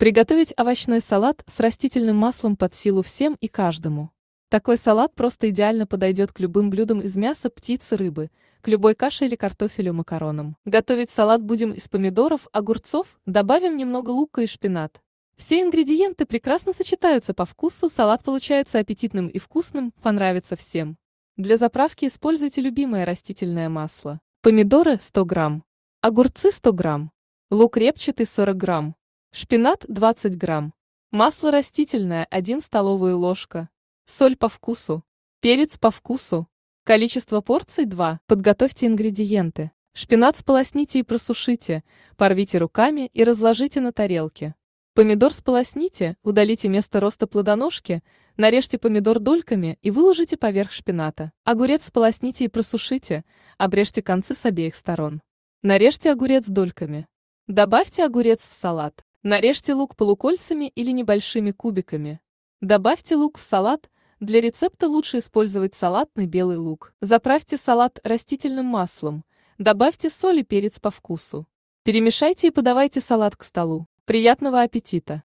Приготовить овощной салат с растительным маслом под силу всем и каждому. Такой салат просто идеально подойдет к любым блюдам из мяса, птицы, рыбы, к любой каше или картофелю, макаронам. Готовить салат будем из помидоров, огурцов, добавим немного лука и шпинат. Все ингредиенты прекрасно сочетаются по вкусу, салат получается аппетитным и вкусным, понравится всем. Для заправки используйте любимое растительное масло. Помидоры 100 грамм, огурцы 100 грамм, лук репчатый 40 грамм, Шпинат 20 грамм. Масло растительное 1 столовая ложка. Соль по вкусу. Перец по вкусу. Количество порций 2. Подготовьте ингредиенты. Шпинат сполосните и просушите, порвите руками и разложите на тарелке. Помидор сполосните, удалите место роста плодоножки, нарежьте помидор дольками и выложите поверх шпината. Огурец сполосните и просушите, обрежьте концы с обеих сторон. Нарежьте огурец дольками. Добавьте огурец в салат. Нарежьте лук полукольцами или небольшими кубиками. Добавьте лук в салат. Для рецепта лучше использовать салатный белый лук. Заправьте салат растительным маслом. Добавьте соль и перец по вкусу. Перемешайте и подавайте салат к столу. Приятного аппетита!